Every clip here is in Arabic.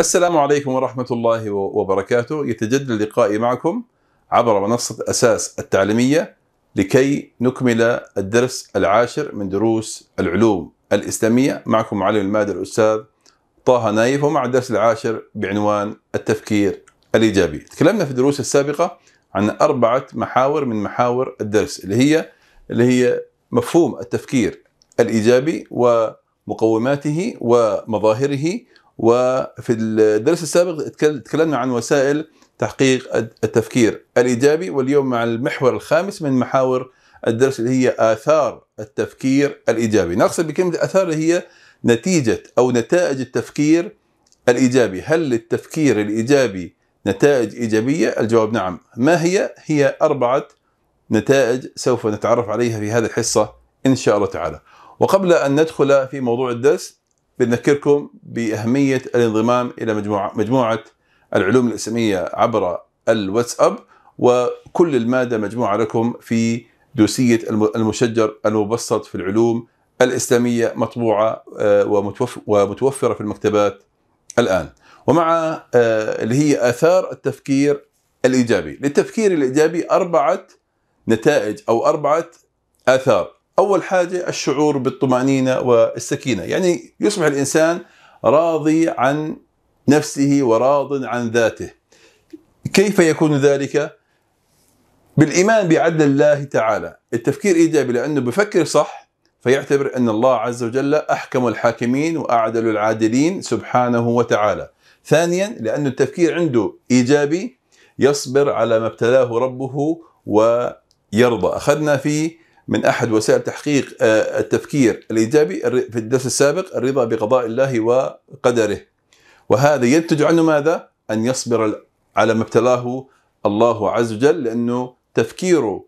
السلام عليكم ورحمة الله وبركاته يتجدد لقائي معكم عبر منصة أساس التعليمية لكي نكمل الدرس العاشر من دروس العلوم الإسلامية معكم معلم المادة الأستاذ طه نايف ومع الدرس العاشر بعنوان التفكير الإيجابي تكلمنا في الدروس السابقة عن أربعة محاور من محاور الدرس اللي هي اللي هي مفهوم التفكير الإيجابي ومقوماته ومظاهره وفي الدرس السابق تكلمنا عن وسائل تحقيق التفكير الايجابي واليوم مع المحور الخامس من محاور الدرس اللي هي اثار التفكير الايجابي، نقصد بكلمه اثار اللي هي نتيجه او نتائج التفكير الايجابي، هل للتفكير الايجابي نتائج ايجابيه؟ الجواب نعم، ما هي؟ هي اربعه نتائج سوف نتعرف عليها في هذه الحصه ان شاء الله تعالى. وقبل ان ندخل في موضوع الدرس بنذكركم بأهمية الانضمام إلى مجموعة, مجموعة العلوم الإسلامية عبر الواتساب وكل المادة مجموعة لكم في دوسية المشجر المبسط في العلوم الإسلامية مطبوعة آه، ومتوفرة في المكتبات الآن ومع آه، اللي هي آثار التفكير الإيجابي للتفكير الإيجابي أربعة نتائج أو أربعة آثار أول حاجة الشعور بالطمأنينة والسكينة يعني يصبح الإنسان راضي عن نفسه وراض عن ذاته كيف يكون ذلك؟ بالإيمان بعدل الله تعالى التفكير إيجابي لأنه بفكر صح فيعتبر أن الله عز وجل أحكم الحاكمين وأعدل العادلين سبحانه وتعالى ثانيا لأن التفكير عنده إيجابي يصبر على ما ابتلاه ربه ويرضى أخذنا في من احد وسائل تحقيق آه، التفكير الايجابي في الدرس السابق الرضا بقضاء الله وقدره وهذا ينتج عنه ماذا؟ ان يصبر على ما ابتلاه الله عز وجل لانه تفكيره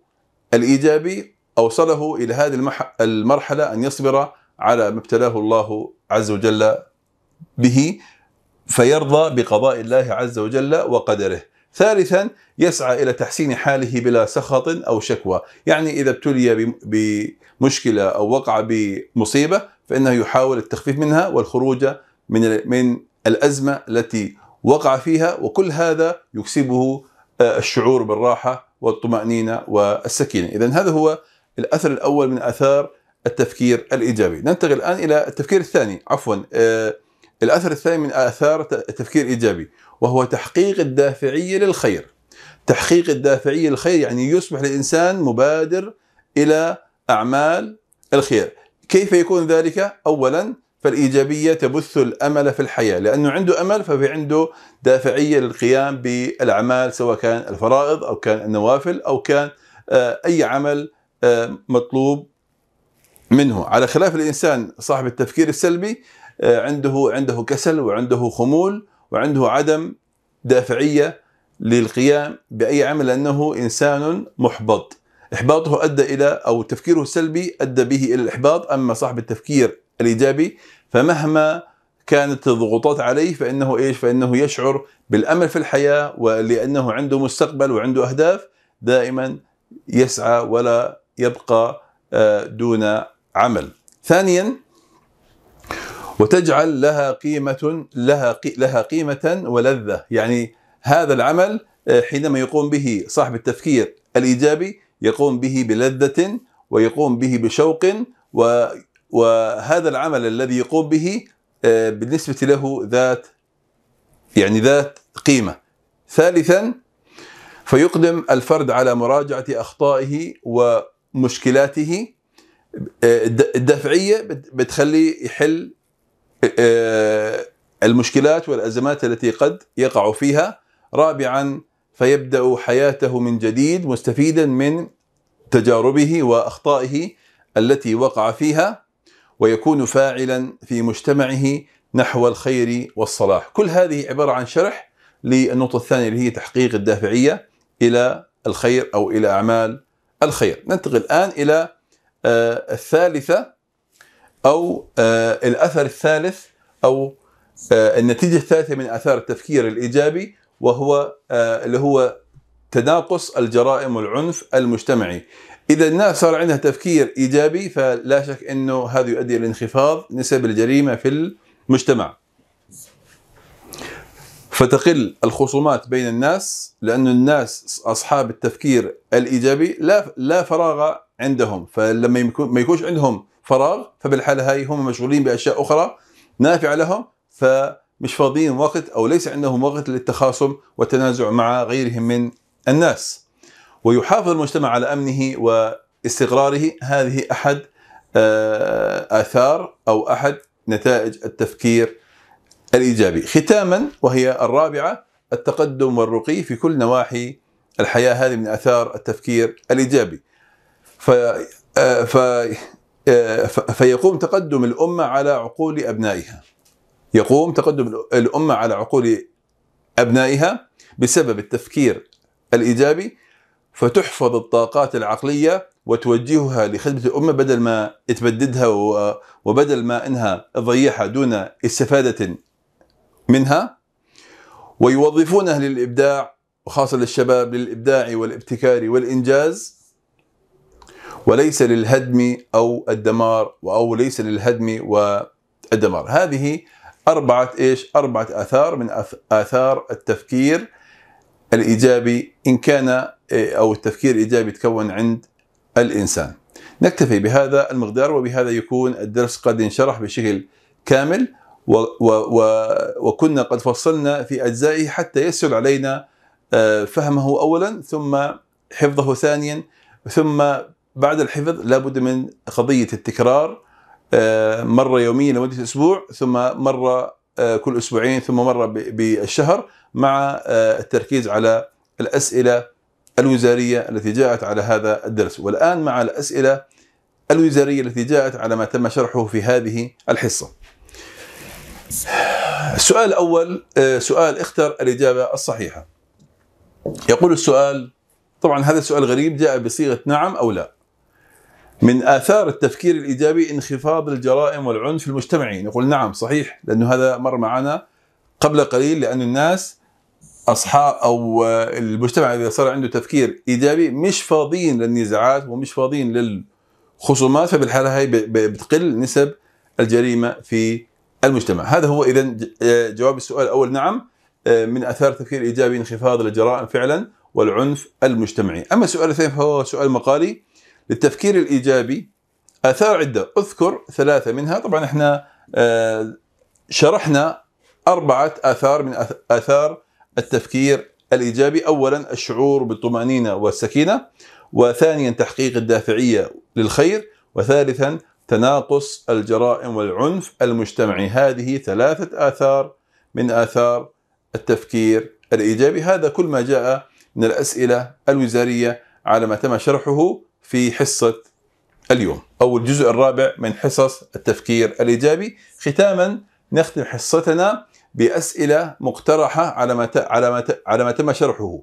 الايجابي اوصله الى هذه المرحله ان يصبر على ما ابتلاه الله عز وجل به فيرضى بقضاء الله عز وجل وقدره ثالثا يسعى الى تحسين حاله بلا سخط او شكوى، يعني اذا ابتلي بمشكله او وقع بمصيبه فانه يحاول التخفيف منها والخروج من من الازمه التي وقع فيها وكل هذا يكسبه آه، الشعور بالراحه والطمانينه والسكينه، اذا هذا هو الاثر الاول من اثار التفكير الايجابي، ننتقل الان الى التفكير الثاني، عفوا آه، الاثر الثاني من اثار التفكير الايجابي وهو تحقيق الدافعية للخير تحقيق الدافعية للخير يعني يصبح الإنسان مبادر إلى أعمال الخير كيف يكون ذلك؟ أولا فالإيجابية تبث الأمل في الحياة لأنه عنده أمل ففي عنده دافعية للقيام بالأعمال سواء كان الفرائض أو كان النوافل أو كان آه، أي عمل آه، مطلوب منه على خلاف الإنسان صاحب التفكير السلبي آه، عنده عنده كسل وعنده خمول وعنده عدم دافعية للقيام بأي عمل لأنه إنسان محبط إحباطه أدى إلى أو تفكيره السلبي أدى به إلى الإحباط أما صاحب التفكير الإيجابي فمهما كانت الضغوطات عليه فإنه إيش فإنه يشعر بالأمل في الحياة ولأنه عنده مستقبل وعنده أهداف دائما يسعى ولا يبقى آه، دون عمل ثانيا وتجعل لها قيمة لها لها قيمة ولذة يعني هذا العمل آه، حينما يقوم به صاحب التفكير الإيجابي يقوم به بلذة ويقوم به بشوق و وهذا العمل الذي يقوم به آه، بالنسبة له ذات يعني ذات قيمة ثالثا فيقدم الفرد على مراجعة أخطائه ومشكلاته آه، الدفعية بتخلي يحل آه، المشكلات والازمات التي قد يقع فيها رابعا فيبدا حياته من جديد مستفيدا من تجاربه واخطائه التي وقع فيها ويكون فاعلا في مجتمعه نحو الخير والصلاح كل هذه عباره عن شرح للنقطه الثانيه اللي هي تحقيق الدافعيه الى الخير او الى اعمال الخير ننتقل الان الى آه، الثالثه او آه، الاثر الثالث او آه، النتيجه الثالثه من اثار التفكير الايجابي وهو آه، اللي هو تناقص الجرائم والعنف المجتمعي اذا الناس صار عندها تفكير ايجابي فلا شك انه هذا يؤدي الى انخفاض نسب الجريمه في المجتمع فتقل الخصومات بين الناس لأن الناس أصحاب التفكير الإيجابي لا لا فراغ عندهم فلما ما يكونش عندهم فراغ فبالحالة هاي هم مشغولين بأشياء أخرى نافعة لهم فمش فاضيين وقت أو ليس عندهم وقت للتخاصم والتنازع مع غيرهم من الناس ويحافظ المجتمع على أمنه واستقراره هذه أحد آه، آثار أو أحد نتائج التفكير الإيجابي ختاما وهي الرابعة التقدم والرقي في كل نواحي الحياة هذه من آثار التفكير الإيجابي ف... آه، ف... آه، فيقوم تقدم الأمة على عقول أبنائها يقوم تقدم الأمة على عقول أبنائها بسبب التفكير الإيجابي فتحفظ الطاقات العقلية وتوجهها لخدمة الأمة بدل ما تبددها وبدل ما أنها تضيعها دون استفادة منها ويوظفونها للإبداع وخاصة للشباب للإبداع والابتكار والإنجاز وليس للهدم أو الدمار أو ليس للهدم والدمار هذه أربعة إيش أربعة آثار من آثار التفكير الإيجابي إن كان إيه، أو التفكير الإيجابي يتكون عند الإنسان نكتفي بهذا المقدار وبهذا يكون الدرس قد انشرح بشكل كامل و و و وكنا قد فصلنا في أجزائه حتى يسهل علينا آه، فهمه أولا ثم حفظه ثانيا ثم بعد الحفظ لابد من قضيه التكرار آه، مره يوميا لمده اسبوع ثم مره آه، كل اسبوعين ثم مره بالشهر مع آه، التركيز على الاسئله الوزاريه التي جاءت على هذا الدرس والان مع الاسئله الوزاريه التي جاءت على ما تم شرحه في هذه الحصه. السؤال الاول سؤال اختر الاجابه الصحيحه. يقول السؤال طبعا هذا السؤال غريب جاء بصيغه نعم او لا. من اثار التفكير الايجابي انخفاض الجرائم والعنف في المجتمعين نعم صحيح لانه هذا مر معنا قبل قليل لان الناس اصحاب او آه، المجتمع اذا صار عنده تفكير ايجابي مش فاضيين للنزاعات ومش فاضيين للخصومات فبالحاله هي بتقل نسب الجريمه في المجتمع هذا هو اذا آه، جواب السؤال الاول نعم آه، من اثار تفكير ايجابي انخفاض الجرائم فعلا والعنف المجتمعي اما السؤال الثاني فهو سؤال مقالي للتفكير الايجابي اثار عده اذكر ثلاثه منها طبعا احنا آه، شرحنا اربعه اثار من اثار التفكير الايجابي اولا الشعور بالطمانينه والسكينه وثانيا تحقيق الدافعيه للخير وثالثا تناقص الجرائم والعنف المجتمعي هذه ثلاثه اثار من اثار التفكير الايجابي هذا كل ما جاء من الاسئله الوزاريه على ما تم شرحه في حصة اليوم أو الجزء الرابع من حصص التفكير الإيجابي ختاما نختم حصتنا بأسئلة مقترحة على ما على ما على ما تم شرحه.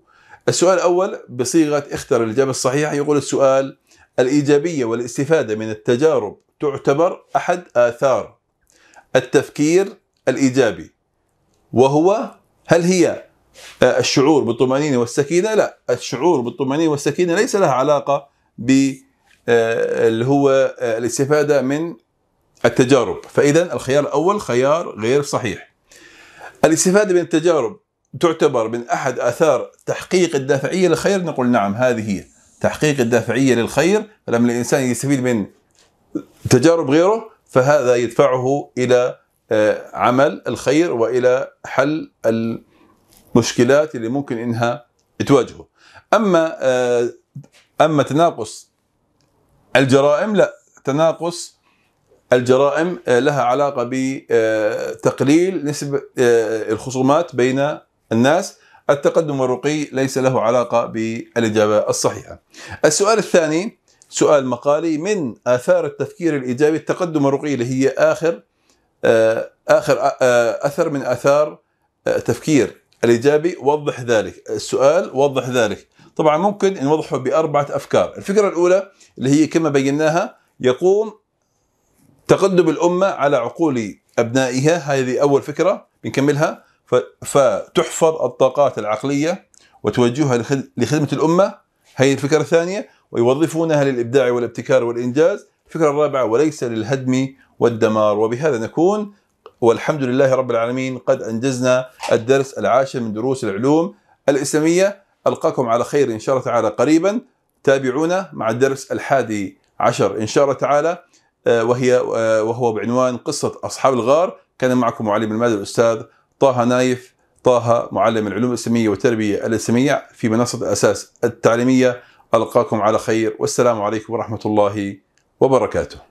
السؤال الأول بصيغة اختر الإجابة الصحيحة يقول السؤال الإيجابية والاستفادة من التجارب تعتبر أحد آثار التفكير الإيجابي وهو هل هي آه، الشعور بالطمأنينة والسكينة؟ لا، الشعور بالطمأنينة والسكينة ليس لها علاقة ب آه، اللي هو آه، الاستفاده من التجارب فاذا الخيار الاول خيار غير صحيح الاستفاده من التجارب تعتبر من احد اثار تحقيق الدافعيه للخير نقول نعم هذه هي تحقيق الدافعيه للخير فلما الانسان يستفيد من تجارب غيره فهذا يدفعه الى آه، عمل الخير والى حل المشكلات اللي ممكن انها تواجهه اما اما تناقص الجرائم لا تناقص الجرائم آه، لها علاقه بتقليل نسبه آه، الخصومات بين الناس التقدم الرقي ليس له علاقه بالاجابه الصحيحه. السؤال الثاني سؤال مقالي من اثار التفكير الايجابي التقدم الرقي اللي هي اخر آه، اخر اثر من اثار تفكير الايجابي وضح ذلك، السؤال وضح ذلك. طبعا ممكن نوضحه باربعه افكار، الفكره الاولى اللي هي كما بيناها يقوم تقدم الامه على عقول ابنائها، هذه اول فكره بنكملها فتحفظ الطاقات العقليه وتوجهها لخدمه الامه، هي الفكره الثانيه ويوظفونها للابداع والابتكار والانجاز، الفكره الرابعه وليس للهدم والدمار، وبهذا نكون والحمد لله رب العالمين قد انجزنا الدرس العاشر من دروس العلوم الاسلاميه ألقاكم على خير إن شاء الله تعالى قريبا تابعونا مع الدرس الحادي عشر إن شاء الله تعالى آه، وهي آه، وهو بعنوان قصة أصحاب الغار كان معكم معلم المادة الأستاذ طه نايف طه معلم العلوم الإسلامية والتربية الإسلامية في منصة الأساس التعليمية ألقاكم على خير والسلام عليكم ورحمة الله وبركاته